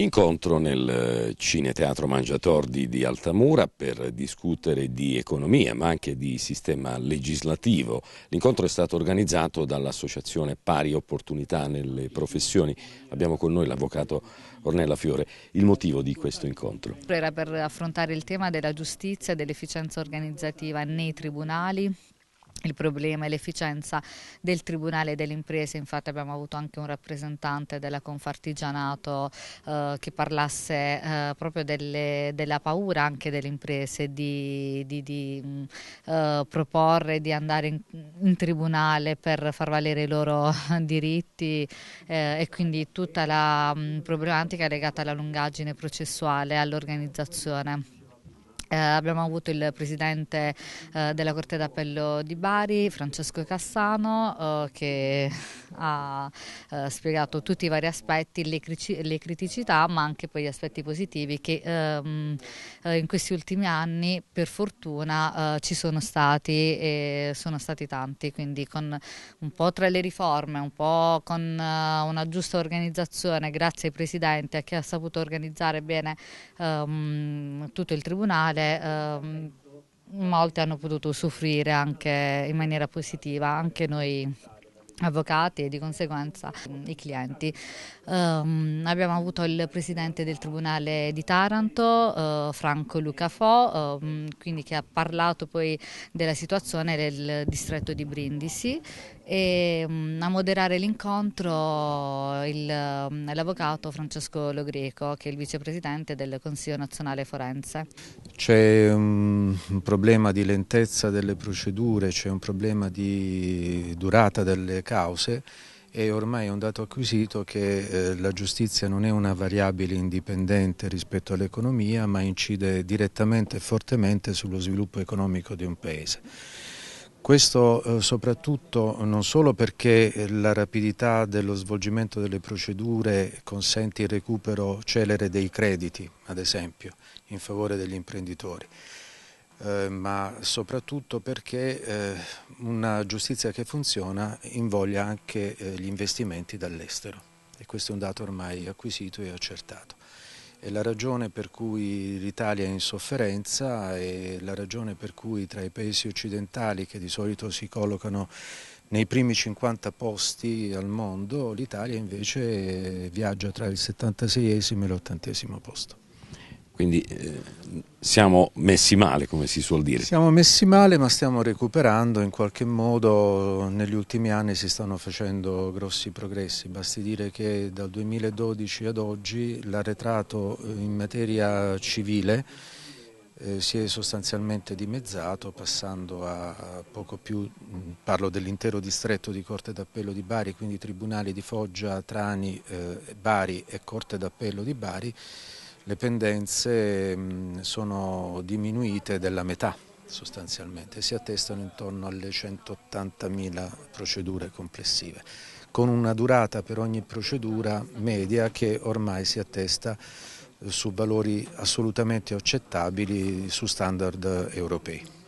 Incontro nel eh, Cineteatro Mangiatordi di Altamura per discutere di economia ma anche di sistema legislativo. L'incontro è stato organizzato dall'Associazione Pari Opportunità nelle Professioni. Abbiamo con noi l'avvocato Ornella Fiore. Il motivo di questo incontro? Era per affrontare il tema della giustizia e dell'efficienza organizzativa nei tribunali il problema e l'efficienza del Tribunale delle Imprese, infatti abbiamo avuto anche un rappresentante della Confartigianato eh, che parlasse eh, proprio delle, della paura anche delle imprese di, di, di mh, mm, eh, proporre di andare in, in, tribunale per far valere i loro diritti eh, e quindi tutta la mh, mm, problematica legata alla lungaggine processuale e all'organizzazione. Eh, abbiamo avuto il presidente eh, della Corte d'Appello di Bari, Francesco Cassano, eh, che ha eh, spiegato tutti i vari aspetti, le, le, criticità, ma anche poi gli aspetti positivi che ehm, eh, in questi ultimi anni, per fortuna, eh, ci sono stati e sono stati tanti, quindi con un po' tra le riforme, un po' con una giusta organizzazione, grazie ai presidenti che ha saputo organizzare bene ehm, tutto il Tribunale, quale ehm, molti hanno potuto soffrire anche in maniera positiva, anche noi avvocati e di conseguenza mm, i clienti. Um, abbiamo avuto il presidente del Tribunale di Taranto, uh, Franco Lucafò, um, ehm, quindi che ha parlato poi della situazione del distretto di Brindisi e um, a moderare l'incontro mm, l'avvocato Francesco Logreco, che è il vicepresidente del Consiglio Nazionale Forense. C'è un problema di lentezza delle procedure, c'è un problema di durata delle case cause e ormai è un dato acquisito che eh, la giustizia non è una variabile indipendente rispetto all'economia ma incide direttamente e fortemente sullo sviluppo economico di un paese. Questo eh, soprattutto non solo perché eh, la rapidità dello svolgimento delle procedure consente il recupero celere dei crediti, ad esempio, in favore degli imprenditori, eh, ma soprattutto perché eh, una giustizia che funziona invoglia anche eh, gli investimenti dall'estero e questo è un dato ormai acquisito e accertato. È la ragione per cui l'Italia è in sofferenza e la ragione per cui tra i paesi occidentali che di solito si collocano nei primi 50 posti al mondo, l'Italia invece eh, viaggia tra il 76 e l'80 posto quindi eh, siamo messi male come si suol dire. Siamo messi male ma stiamo recuperando in qualche modo negli ultimi anni si stanno facendo grossi progressi, basti dire che dal 2012 ad oggi l'arretrato in materia civile eh, si è sostanzialmente dimezzato passando a, a poco più, mm, parlo dell'intero distretto di Corte d'Appello di Bari, quindi tribunali di Foggia, Trani, eh, Bari e Corte d'Appello di Bari le pendenze mm, sono diminuite della metà sostanzialmente, si attestano intorno alle 180.000 procedure complessive, con una durata per ogni procedura media che ormai si attesta eh, su valori assolutamente accettabili su standard europei.